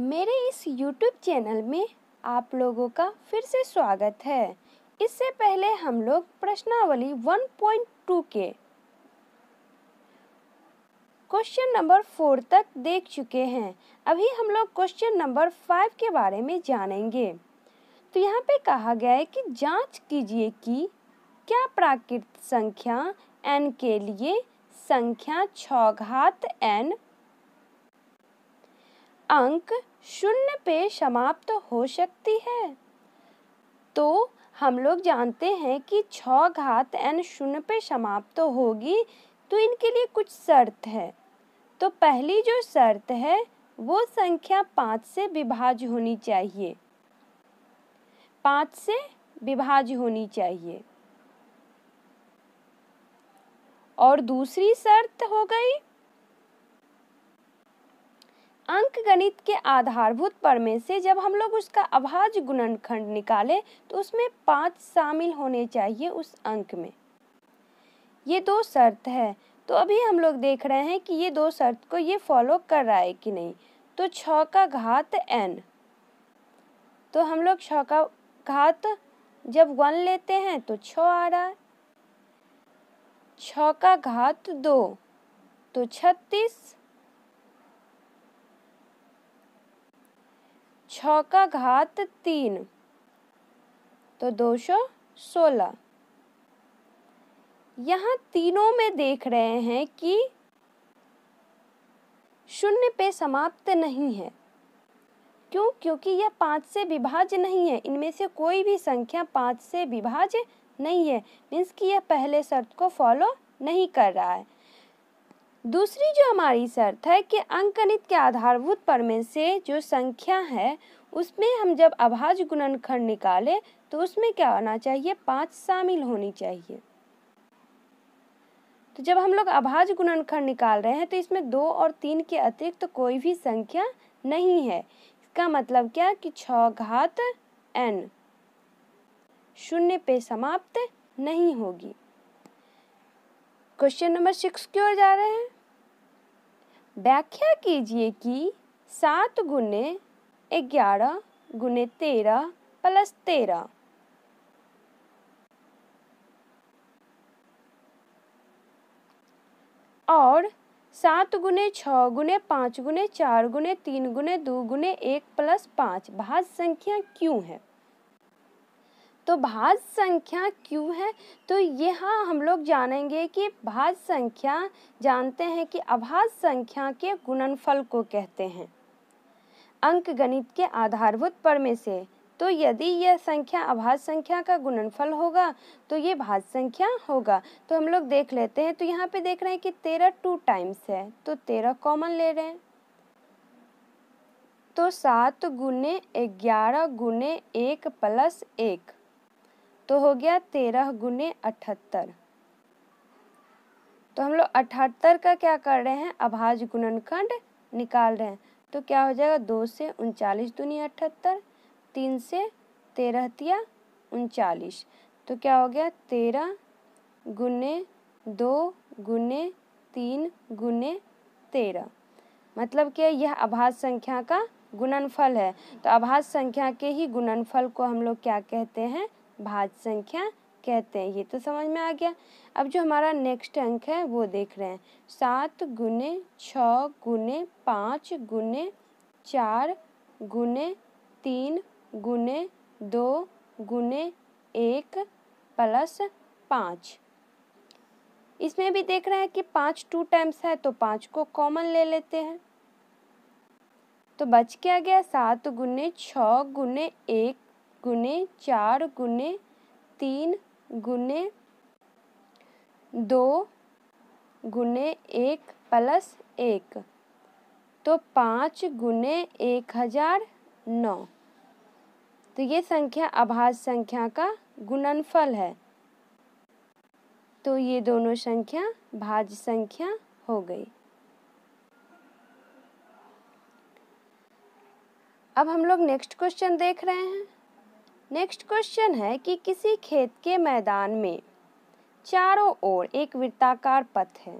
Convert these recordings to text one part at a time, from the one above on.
मेरे इस YouTube channel में आप लोगों का फिर से स्वागत है इससे पहले हम लोग प्रश्नावली 1.2 के क्वेश्चन नंबर फोर तक देख चुके हैं अभी हम लोग क्वेश्चन नंबर फाइव के बारे में जानेंगे तो यहाँ पे कहा गया है कि जांच कीजिए कि क्या प्राकृत संख्या एन के लिए संख्या घात एन अंक शून्य पे समाप्त हो सकती है तो हम लोग जानते हैं कि छ घात एन शून्य पे समाप्त होगी तो इनके लिए कुछ शर्त है तो पहली जो शर्त है वो संख्या पाँच से विभाज होनी चाहिए पाँच से विभाज होनी चाहिए और दूसरी शर्त हो गई अंक गणित के आधारभूत पर में से जब हम लोग उसका अभाज्य गुणनखंड निकालें तो उसमें पाँच शामिल होने चाहिए उस अंक में ये दो शर्त है तो अभी हम लोग देख रहे हैं कि ये दो शर्त को ये फॉलो कर रहा है कि नहीं तो छ का घात एन तो हम लोग छ का घात जब वन लेते हैं तो छ आ रहा है छ का घात दो तो छत्तीस छ का घात तीन तो दो सौ सोलह यहाँ तीनों में देख रहे हैं कि शून्य पे समाप्त नहीं है क्यों क्योंकि यह पाँच से विभाज्य नहीं है इनमें से कोई भी संख्या पाँच से विभाज्य नहीं है मीन्स कि यह पहले शर्त को फॉलो नहीं कर रहा है दूसरी जो हमारी शर्त है कि अंकगणित के आधारभूत पर में से जो संख्या है उसमें हम जब अभाज्य गुणनखंड निकालें तो उसमें क्या होना चाहिए पाँच शामिल होनी चाहिए तो जब हम लोग अभाज्य गुणनखंड निकाल रहे हैं तो इसमें दो और तीन के अतिरिक्त तो कोई भी संख्या नहीं है इसका मतलब क्या कि छ घात एन शून्य पे समाप्त नहीं होगी क्वेश्चन नंबर सिक्स की ओर जा रहे हैं व्याख्या कीजिए कि सात गुने ग्यारह गुने तेरह प्लस तेरह और सात गुने छः गुने पाँच गुने चार गुने तीन गुने दो गुने एक प्लस पाँच भाज संख्या क्यों है तो भाज संख्या क्यों है तो हाँ हम लोग जानेंगे कि भाज संख्या जानते हैं कि अभाज संख्या के गुणनफल को कहते हैं अंक गणित के आधारभूत पर में से तो यदि यह संख्या अभाज संख्या का गुणनफल होगा तो ये भाज संख्या होगा तो हम लोग देख लेते हैं तो यहाँ पे देख रहे हैं कि तेरह टू टाइम्स है तो तेरह कॉमन ले रहे हैं तो सात गुने ग्यारह गुने एक प्लस एक तो हो गया तेरह गुने अठहत्तर तो हम लोग अठहत्तर का क्या कर रहे हैं अभाज गुणनखंड निकाल रहे हैं तो क्या हो जाएगा दो से उनचालीस दुनी अठहत्तर तीन से तेरह तिया उनचालीस तो क्या हो गया तेरह गुने दो गुने तीन गुने तेरह मतलब कि यह अभाज संख्या का गुणनफल है तो अभाज संख्या के ही गुणनफल को हम लोग क्या कहते हैं भाज संख्या कहते हैं ये तो समझ में आ गया अब जो हमारा नेक्स्ट अंक है वो देख रहे हैं सात गुने छ गुने पाँच गुने चार गुने तीन गुने दो गुने एक प्लस पाँच इसमें भी देख रहे हैं कि पाँच टू टाइम्स है तो पाँच को कॉमन ले लेते हैं तो बच क्या गया सात गुने छ गुने एक गुने चार गुने तीन गुने दो गुने एक प्लस एक तो पाँच गुने एक हज़ार नौ तो ये संख्या अभाज्य संख्या का गुणनफल है तो ये दोनों संख्या भाज्य संख्या हो गई अब हम लोग नेक्स्ट क्वेश्चन देख रहे हैं नेक्स्ट क्वेश्चन है कि किसी खेत के मैदान में चारों ओर एक वृत्ताकार पथ है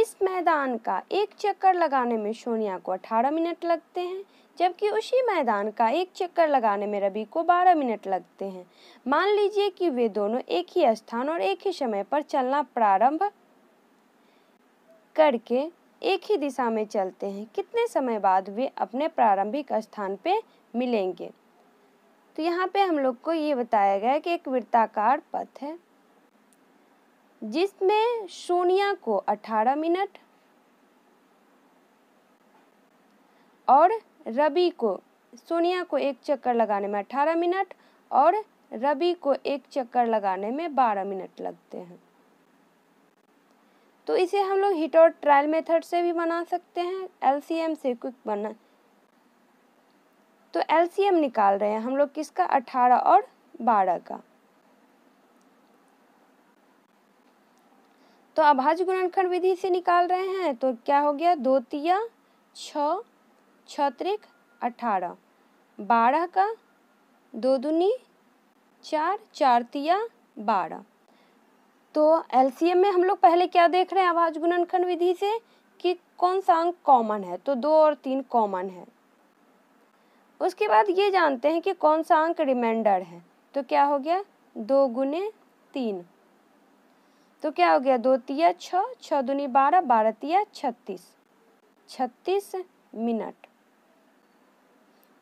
इस मैदान का एक चक्कर लगाने में सोनिया को 18 मिनट लगते हैं जबकि उसी मैदान का एक चक्कर लगाने में रवि को 12 मिनट लगते हैं मान लीजिए कि वे दोनों एक ही स्थान और एक ही समय पर चलना प्रारंभ करके एक ही दिशा में चलते हैं कितने समय बाद वे अपने प्रारंभिक स्थान पर मिलेंगे तो यहाँ पे हम लोग को ये बताया गया कि एक वृत्ताकार पथ है जिसमें सोनिया को 18 मिनट और रवि को सोनिया को एक चक्कर लगाने में 18 मिनट और रवि को एक चक्कर लगाने में 12 मिनट लगते हैं तो इसे हम लोग हिट और ट्रायल मेथड से भी बना सकते हैं एलसीएम से क्विक बना तो एल निकाल रहे हैं हम लोग किसका अठारह और बारह का तो अभाज्य गुणनखंड विधि से निकाल रहे हैं तो क्या हो गया दो तिया छ छत्रिक अठारह बारह का दो दुनी चार चार तिया बारह तो एल में हम लोग पहले क्या देख रहे हैं आवाज गुणनखंड विधि से कि कौन सा अंक कॉमन है तो दो और तीन कॉमन है उसके बाद ये जानते हैं कि कौन सा अंक रिमाइंडर है तो क्या हो गया दो गुने तीन तो क्या हो गया दो तिया छ छः बारह बारह तिया छत्तीस छत्तीस मिनट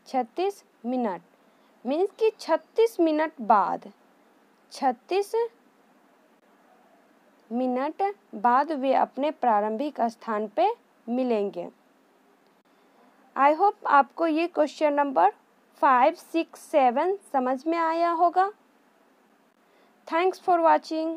छत्तीस मिनट मीन्स कि छत्तीस मिनट बाद छत्तीस मिनट बाद वे अपने प्रारंभिक स्थान पे मिलेंगे आई होप आपको ये question number five six seven समझ में आया होगा थैंक्स फॉर वॉचिंग